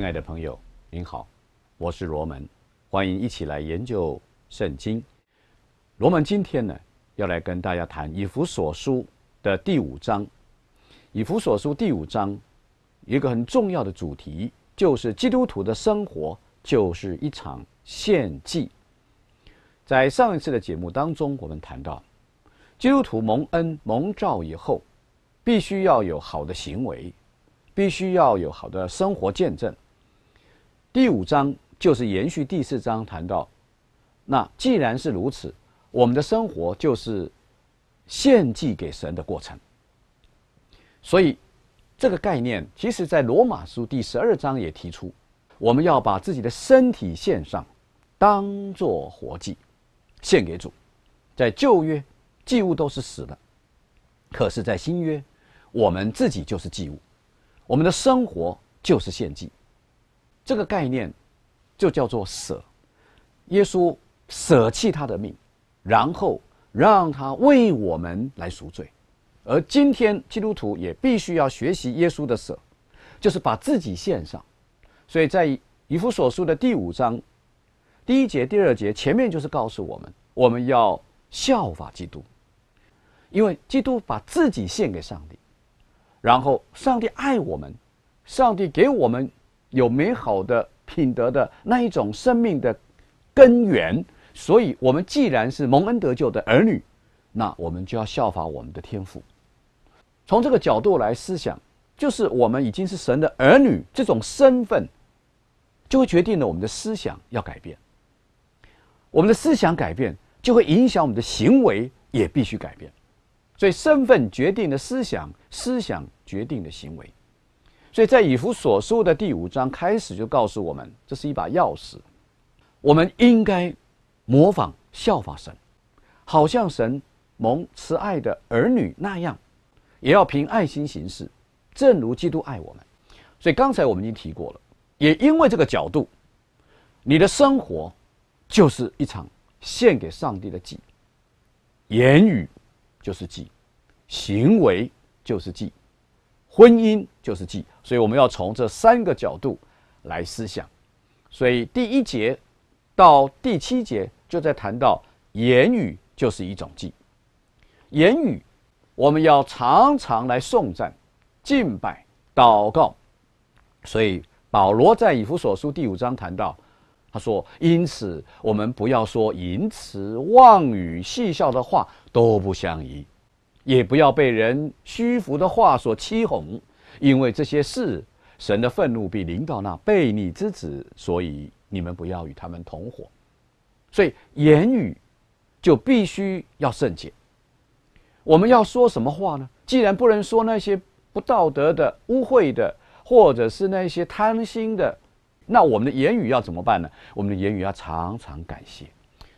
亲爱的朋友您好，我是罗门，欢迎一起来研究圣经。罗门今天呢，要来跟大家谈以弗所书的第五章。以弗所书第五章，一个很重要的主题就是基督徒的生活就是一场献祭。在上一次的节目当中，我们谈到基督徒蒙恩蒙召以后，必须要有好的行为，必须要有好的生活见证。第五章就是延续第四章谈到，那既然是如此，我们的生活就是献祭给神的过程。所以，这个概念其实在罗马书第十二章也提出，我们要把自己的身体献上，当做活祭，献给主。在旧约，祭物都是死的，可是，在新约，我们自己就是祭物，我们的生活就是献祭。这个概念就叫做舍。耶稣舍弃他的命，然后让他为我们来赎罪。而今天基督徒也必须要学习耶稣的舍，就是把自己献上。所以在《以弗所书》的第五章第一节、第二节前面，就是告诉我们，我们要效法基督，因为基督把自己献给上帝，然后上帝爱我们，上帝给我们。有美好的品德的那一种生命的根源，所以，我们既然是蒙恩得救的儿女，那我们就要效法我们的天父。从这个角度来思想，就是我们已经是神的儿女，这种身份就会决定了我们的思想要改变。我们的思想改变，就会影响我们的行为，也必须改变。所以，身份决定的思想，思想决定的行为。所以在以弗所书的第五章开始就告诉我们，这是一把钥匙，我们应该模仿效法神，好像神蒙慈爱的儿女那样，也要凭爱心行事，正如基督爱我们。所以刚才我们已经提过了，也因为这个角度，你的生活就是一场献给上帝的祭，言语就是祭，行为就是祭。婚姻就是忌，所以我们要从这三个角度来思想。所以第一节到第七节就在谈到言语就是一种忌，言语我们要常常来颂赞、敬拜、祷告。所以保罗在以弗所书第五章谈到，他说：“因此我们不要说淫词、妄语、戏笑的话，都不相宜。”也不要被人虚浮的话所欺哄，因为这些事，神的愤怒必临到那悖逆之子，所以你们不要与他们同伙。所以言语就必须要圣洁。我们要说什么话呢？既然不能说那些不道德的、污秽的，或者是那些贪心的，那我们的言语要怎么办呢？我们的言语要常常感谢。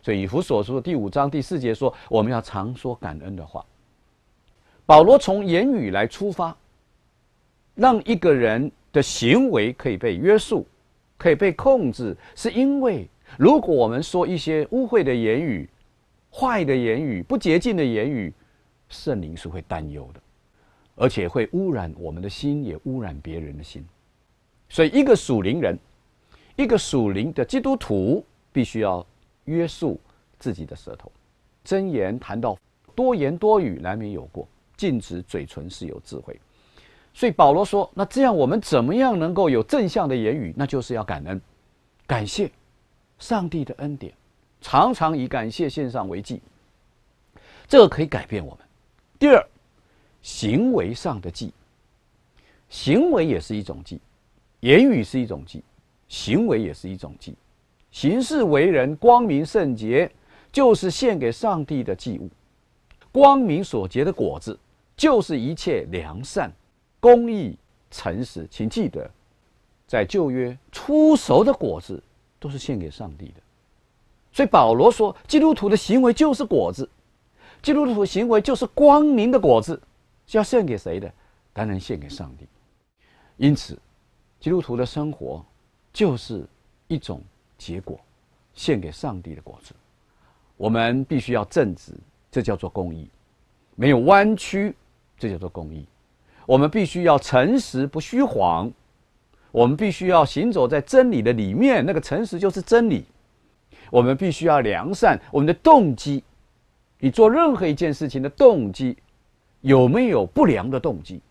所以以弗所的第五章第四节说，我们要常说感恩的话。保罗从言语来出发，让一个人的行为可以被约束、可以被控制，是因为如果我们说一些污秽的言语、坏的言语、不洁净的言语，圣灵是会担忧的，而且会污染我们的心，也污染别人的心。所以，一个属灵人、一个属灵的基督徒，必须要约束自己的舌头，真言谈到多言多语，难免有过。禁止嘴唇是有智慧，所以保罗说：“那这样我们怎么样能够有正向的言语？那就是要感恩、感谢上帝的恩典，常常以感谢献上为祭。这个可以改变我们。第二，行为上的祭，行为也是一种祭，言语是一种祭，行为也是一种祭。行事为人光明圣洁，就是献给上帝的祭物，光明所结的果子。”就是一切良善、公义、诚实，请记得，在旧约，出熟的果子都是献给上帝的。所以保罗说，基督徒的行为就是果子，基督徒行为就是光明的果子，是要献给谁的？当然献给上帝。因此，基督徒的生活就是一种结果，献给上帝的果子。我们必须要正直，这叫做公义，没有弯曲。这叫做公义。我们必须要诚实，不虚谎。我们必须要行走在真理的里面，那个诚实就是真理。我们必须要良善，我们的动机。你做任何一件事情的动机，有没有不良的动机？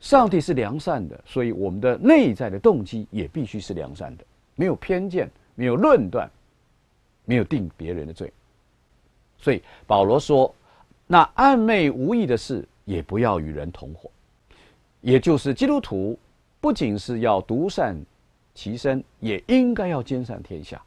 上帝是良善的，所以我们的内在的动机也必须是良善的，没有偏见，没有论断，没有定别人的罪。所以保罗说。那暧昧无意的事，也不要与人同伙。也就是基督徒不仅是要独善其身，也应该要兼善天下。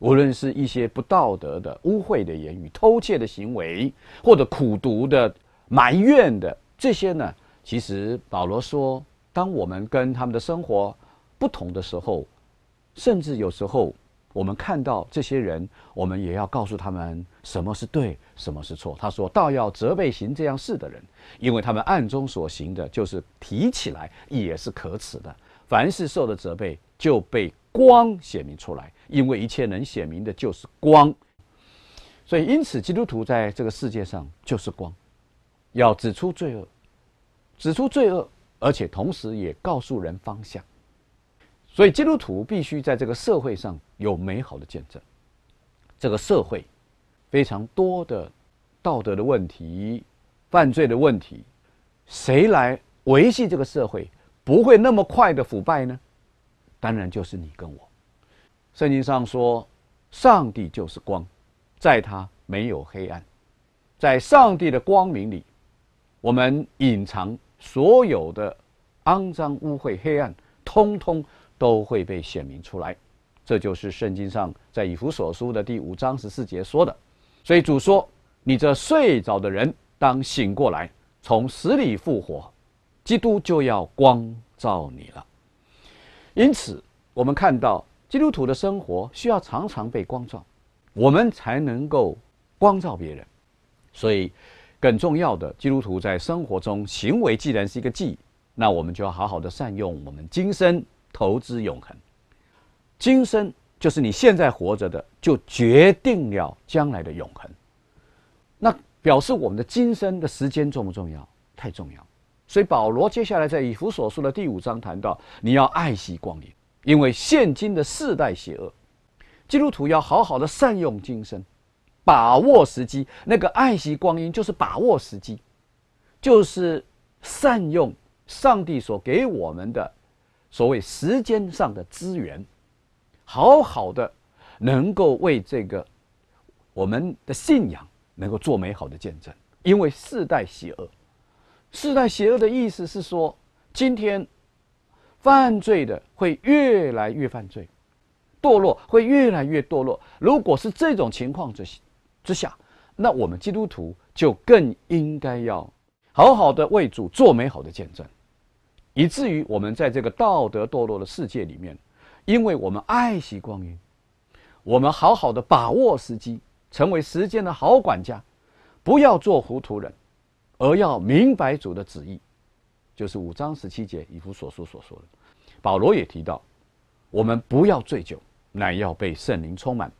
无论是一些不道德的、污秽的言语、偷窃的行为，或者苦读的、埋怨的这些呢？其实保罗说，当我们跟他们的生活不同的时候，甚至有时候。我们看到这些人，我们也要告诉他们什么是对，什么是错。他说：“倒要责备行这样事的人，因为他们暗中所行的，就是提起来也是可耻的。凡是受的责备，就被光显明出来，因为一切能显明的，就是光。所以，因此，基督徒在这个世界上就是光，要指出罪恶，指出罪恶，而且同时也告诉人方向。”所以，基督徒必须在这个社会上有美好的见证。这个社会非常多的道德的问题、犯罪的问题，谁来维系这个社会不会那么快的腐败呢？当然就是你跟我。圣经上说，上帝就是光，在他没有黑暗。在上帝的光明里，我们隐藏所有的肮脏、污秽、黑暗，通通。都会被显明出来，这就是圣经上在以弗所书的第五章十四节说的。所以主说：“你这睡着的人当醒过来，从死里复活，基督就要光照你了。”因此，我们看到基督徒的生活需要常常被光照，我们才能够光照别人。所以，更重要的，基督徒在生活中行为既然是一个祭，那我们就要好好的善用我们今生。投资永恒，今生就是你现在活着的，就决定了将来的永恒。那表示我们的今生的时间重不重要？太重要。所以保罗接下来在以弗所书的第五章谈到，你要爱惜光阴，因为现今的世代邪恶，基督徒要好好的善用今生，把握时机。那个爱惜光阴就是把握时机，就是善用上帝所给我们的。所谓时间上的资源，好好的能够为这个我们的信仰能够做美好的见证。因为世代邪恶，世代邪恶的意思是说，今天犯罪的会越来越犯罪，堕落会越来越堕落。如果是这种情况之之下，那我们基督徒就更应该要好好的为主做美好的见证。以至于我们在这个道德堕落的世界里面，因为我们爱惜光阴，我们好好的把握时机，成为时间的好管家，不要做糊涂人，而要明白主的旨意，就是五章十七节以弗所书所说的。保罗也提到，我们不要醉酒，乃要被圣灵充满；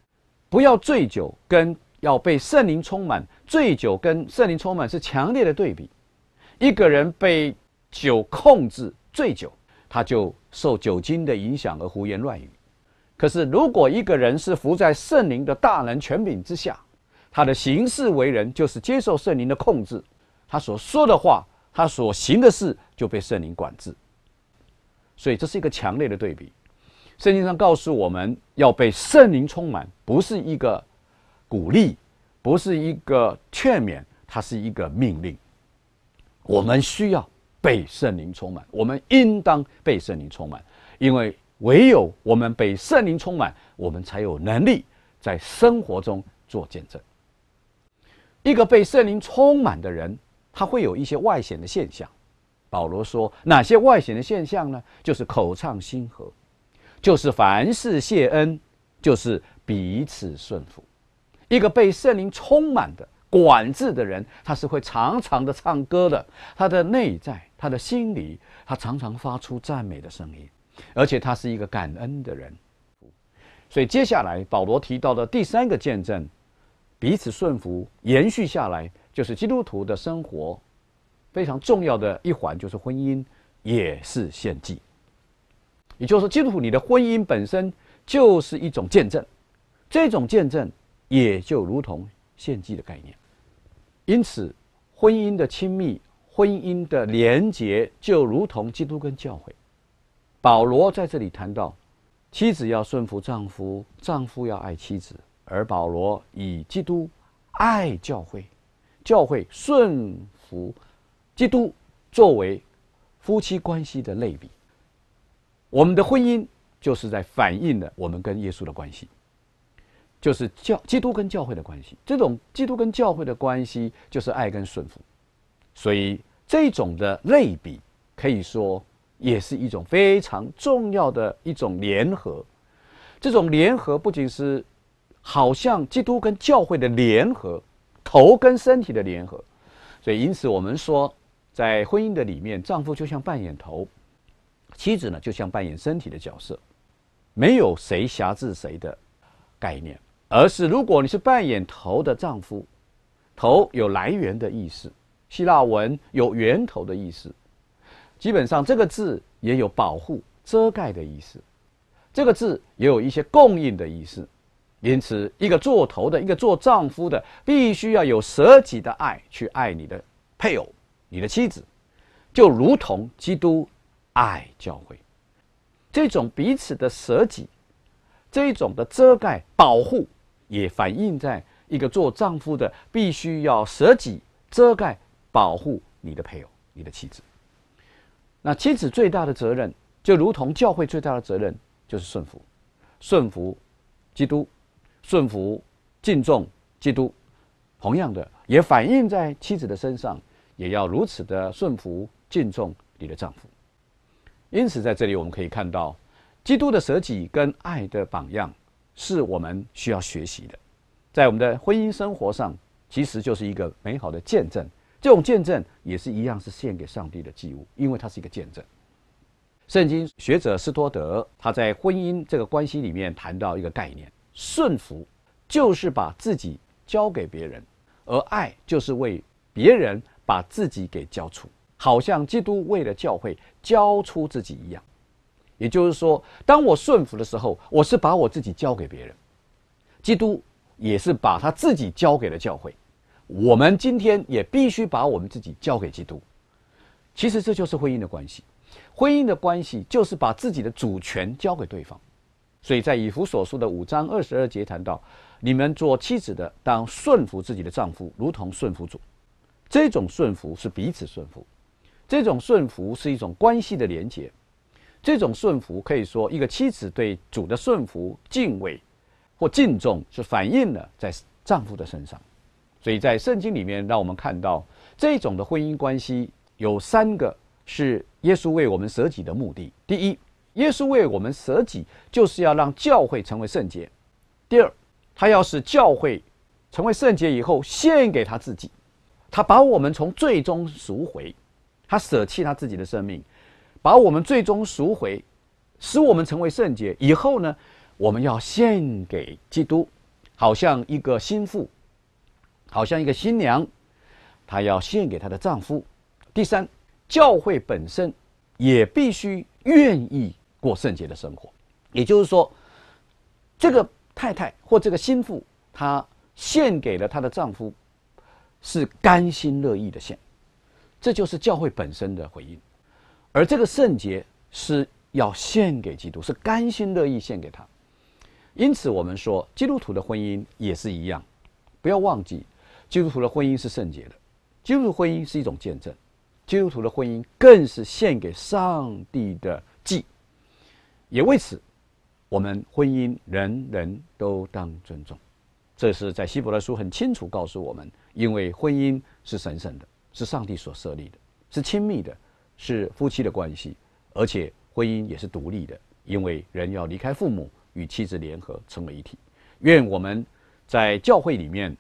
不要醉酒，跟要被圣灵充满，醉酒跟圣灵充满是强烈的对比。一个人被。酒控制醉酒，他就受酒精的影响而胡言乱语。可是，如果一个人是伏在圣灵的大能权柄之下，他的行事为人就是接受圣灵的控制，他所说的话，他所行的事就被圣灵管制。所以，这是一个强烈的对比。圣经上告诉我们要被圣灵充满，不是一个鼓励，不是一个劝勉，它是一个命令。我们需要。被圣灵充满，我们应当被圣灵充满，因为唯有我们被圣灵充满，我们才有能力在生活中做见证。一个被圣灵充满的人，他会有一些外显的现象。保罗说，哪些外显的现象呢？就是口唱心和，就是凡事谢恩，就是彼此顺服。一个被圣灵充满的管制的人，他是会常常的唱歌的，他的内在。他的心里，他常常发出赞美的声音，而且他是一个感恩的人。所以接下来，保罗提到的第三个见证，彼此顺服，延续下来就是基督徒的生活非常重要的一环，就是婚姻，也是献祭。也就是说，基督徒你的婚姻本身就是一种见证，这种见证也就如同献祭的概念。因此，婚姻的亲密。婚姻的连结就如同基督跟教会。保罗在这里谈到，妻子要顺服丈夫，丈夫要爱妻子，而保罗以基督爱教会、教会顺服基督作为夫妻关系的类比。我们的婚姻就是在反映的我们跟耶稣的关系，就是教基督跟教会的关系。这种基督跟教会的关系就是爱跟顺服。所以这种的类比可以说也是一种非常重要的一种联合。这种联合不仅是好像基督跟教会的联合，头跟身体的联合。所以，因此我们说，在婚姻的里面，丈夫就像扮演头，妻子呢就像扮演身体的角色。没有谁辖制谁的概念，而是如果你是扮演头的丈夫，头有来源的意思。希腊文有源头的意思，基本上这个字也有保护、遮盖的意思，这个字也有一些供应的意思。因此，一个做头的，一个做丈夫的，必须要有舍己的爱去爱你的配偶、你的妻子，就如同基督爱教会，这种彼此的舍己，这种的遮盖、保护，也反映在一个做丈夫的必须要舍己遮盖。保护你的配偶，你的妻子。那妻子最大的责任，就如同教会最大的责任，就是顺服、顺服基督、顺服敬重基督。同样的，也反映在妻子的身上，也要如此的顺服敬重你的丈夫。因此，在这里我们可以看到，基督的舍己跟爱的榜样，是我们需要学习的。在我们的婚姻生活上，其实就是一个美好的见证。这种见证也是一样，是献给上帝的祭物，因为它是一个见证。圣经学者斯托德他在婚姻这个关系里面谈到一个概念：顺服就是把自己交给别人，而爱就是为别人把自己给交出，好像基督为了教会交出自己一样。也就是说，当我顺服的时候，我是把我自己交给别人；基督也是把他自己交给了教会。我们今天也必须把我们自己交给基督。其实这就是婚姻的关系。婚姻的关系就是把自己的主权交给对方。所以在以弗所书的五章二十二节谈到：“你们做妻子的，当顺服自己的丈夫，如同顺服主。”这种顺服是彼此顺服，这种顺服是一种关系的连结。这种顺服可以说，一个妻子对主的顺服、敬畏或敬重，是反映了在丈夫的身上。所以在圣经里面，让我们看到这种的婚姻关系有三个是耶稣为我们舍己的目的。第一，耶稣为我们舍己，就是要让教会成为圣洁；第二，他要使教会成为圣洁以后，献给他自己，他把我们从最终赎回，他舍弃他自己的生命，把我们最终赎回，使我们成为圣洁以后呢，我们要献给基督，好像一个心腹。好像一个新娘，她要献给她的丈夫。第三，教会本身也必须愿意过圣洁的生活。也就是说，这个太太或这个心腹，她献给了她的丈夫，是甘心乐意的献。这就是教会本身的回应。而这个圣洁是要献给基督，是甘心乐意献给他。因此，我们说，基督徒的婚姻也是一样，不要忘记。基督徒的婚姻是圣洁的，基督徒婚姻是一种见证，基督徒的婚姻更是献给上帝的祭，也为此，我们婚姻人人都当尊重。这是在希伯来书很清楚告诉我们：，因为婚姻是神圣的，是上帝所设立的，是亲密的，是夫妻的关系，而且婚姻也是独立的，因为人要离开父母，与妻子联合，成为一体。愿我们在教会里面。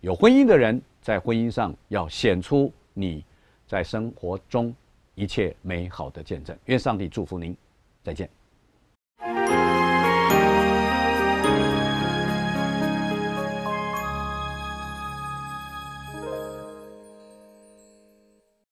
有婚姻的人，在婚姻上要显出你，在生活中一切美好的见证。愿上帝祝福您，再见。